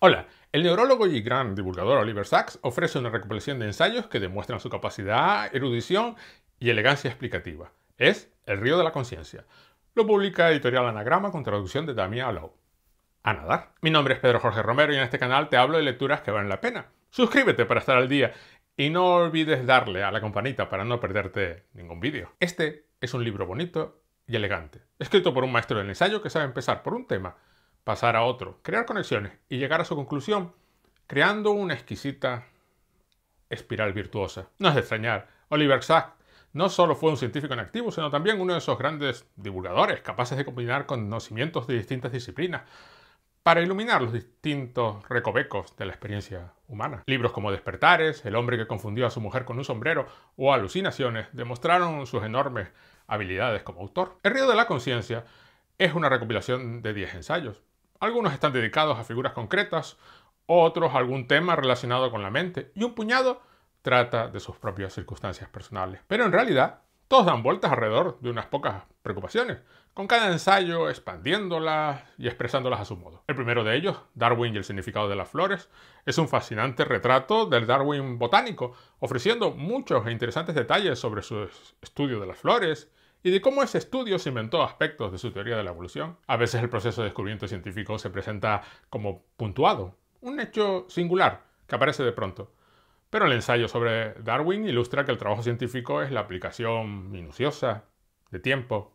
Hola, el neurólogo y gran divulgador Oliver Sacks ofrece una recopilación de ensayos que demuestran su capacidad, erudición y elegancia explicativa. Es El río de la conciencia. Lo publica Editorial Anagrama con traducción de Damia Alau. A nadar. Mi nombre es Pedro Jorge Romero y en este canal te hablo de lecturas que valen la pena. Suscríbete para estar al día y no olvides darle a la campanita para no perderte ningún vídeo. Este es un libro bonito y elegante, escrito por un maestro del ensayo que sabe empezar por un tema pasar a otro, crear conexiones y llegar a su conclusión creando una exquisita espiral virtuosa. No es de extrañar, Oliver Sacks no solo fue un científico en activo, sino también uno de esos grandes divulgadores capaces de combinar conocimientos de distintas disciplinas para iluminar los distintos recovecos de la experiencia humana. Libros como Despertares, El hombre que confundió a su mujer con un sombrero o Alucinaciones demostraron sus enormes habilidades como autor. El río de la conciencia es una recopilación de 10 ensayos, algunos están dedicados a figuras concretas, otros a algún tema relacionado con la mente y un puñado trata de sus propias circunstancias personales. Pero en realidad, todos dan vueltas alrededor de unas pocas preocupaciones, con cada ensayo expandiéndolas y expresándolas a su modo. El primero de ellos, Darwin y el significado de las flores, es un fascinante retrato del Darwin botánico, ofreciendo muchos e interesantes detalles sobre su estudio de las flores, y de cómo ese estudio se inventó aspectos de su teoría de la evolución. A veces el proceso de descubrimiento científico se presenta como puntuado, un hecho singular que aparece de pronto. Pero el ensayo sobre Darwin ilustra que el trabajo científico es la aplicación minuciosa de tiempo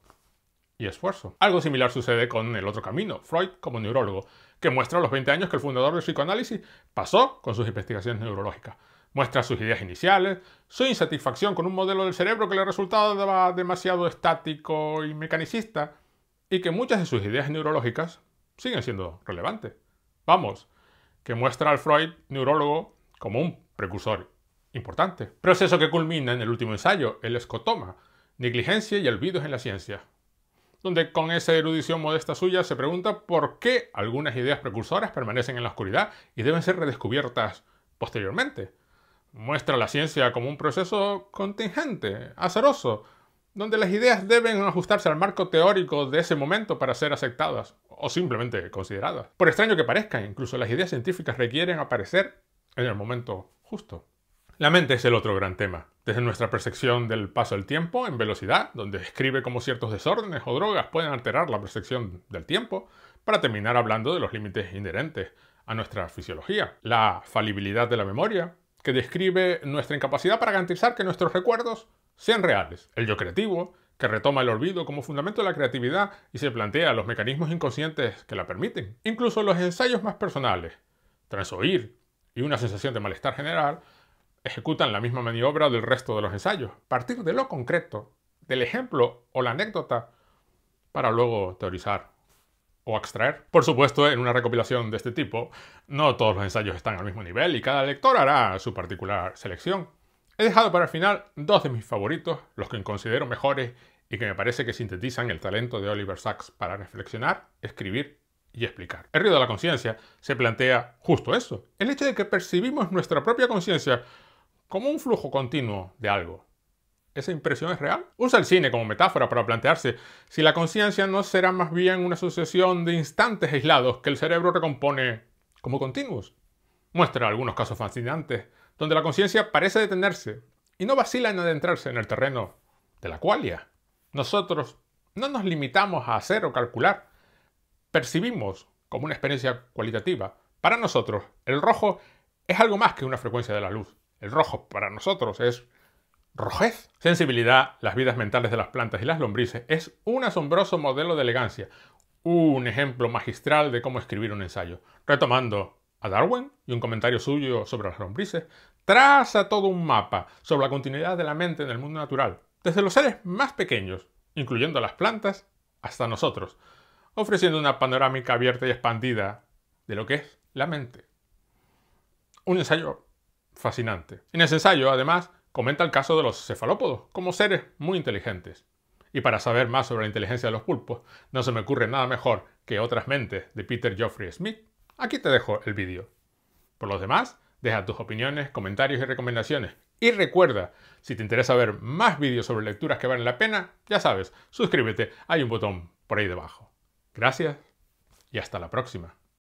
y esfuerzo. Algo similar sucede con el otro camino, Freud como neurólogo, que muestra los 20 años que el fundador del psicoanálisis pasó con sus investigaciones neurológicas. Muestra sus ideas iniciales, su insatisfacción con un modelo del cerebro que le resultaba demasiado estático y mecanicista, y que muchas de sus ideas neurológicas siguen siendo relevantes. Vamos, que muestra al Freud neurólogo como un precursor importante. Proceso que culmina en el último ensayo, el escotoma, negligencia y olvidos en la ciencia, donde con esa erudición modesta suya se pregunta por qué algunas ideas precursoras permanecen en la oscuridad y deben ser redescubiertas posteriormente. Muestra la ciencia como un proceso contingente, azaroso, donde las ideas deben ajustarse al marco teórico de ese momento para ser aceptadas o simplemente consideradas. Por extraño que parezca, incluso las ideas científicas requieren aparecer en el momento justo. La mente es el otro gran tema. Desde nuestra percepción del paso del tiempo en velocidad, donde describe cómo ciertos desórdenes o drogas pueden alterar la percepción del tiempo, para terminar hablando de los límites inherentes a nuestra fisiología, la falibilidad de la memoria, que describe nuestra incapacidad para garantizar que nuestros recuerdos sean reales. El yo creativo, que retoma el olvido como fundamento de la creatividad y se plantea los mecanismos inconscientes que la permiten. Incluso los ensayos más personales, tras oír y una sensación de malestar general, ejecutan la misma maniobra del resto de los ensayos. Partir de lo concreto, del ejemplo o la anécdota, para luego teorizar o extraer. Por supuesto, en una recopilación de este tipo, no todos los ensayos están al mismo nivel y cada lector hará su particular selección. He dejado para el final dos de mis favoritos, los que considero mejores y que me parece que sintetizan el talento de Oliver Sacks para reflexionar, escribir y explicar. El río de la conciencia se plantea justo eso, el hecho de que percibimos nuestra propia conciencia como un flujo continuo de algo, ¿Esa impresión es real? Usa el cine como metáfora para plantearse si la conciencia no será más bien una sucesión de instantes aislados que el cerebro recompone como continuos. Muestra algunos casos fascinantes donde la conciencia parece detenerse y no vacila en adentrarse en el terreno de la cualia. Nosotros no nos limitamos a hacer o calcular. Percibimos como una experiencia cualitativa. Para nosotros, el rojo es algo más que una frecuencia de la luz. El rojo para nosotros es rojez. Sensibilidad, las vidas mentales de las plantas y las lombrices es un asombroso modelo de elegancia, un ejemplo magistral de cómo escribir un ensayo. Retomando a Darwin y un comentario suyo sobre las lombrices, traza todo un mapa sobre la continuidad de la mente en el mundo natural, desde los seres más pequeños, incluyendo las plantas, hasta nosotros, ofreciendo una panorámica abierta y expandida de lo que es la mente. Un ensayo fascinante. En ese ensayo, además, comenta el caso de los cefalópodos como seres muy inteligentes. Y para saber más sobre la inteligencia de los pulpos, no se me ocurre nada mejor que Otras Mentes de Peter Geoffrey Smith. Aquí te dejo el vídeo. Por los demás, deja tus opiniones, comentarios y recomendaciones. Y recuerda, si te interesa ver más vídeos sobre lecturas que valen la pena, ya sabes, suscríbete, hay un botón por ahí debajo. Gracias y hasta la próxima.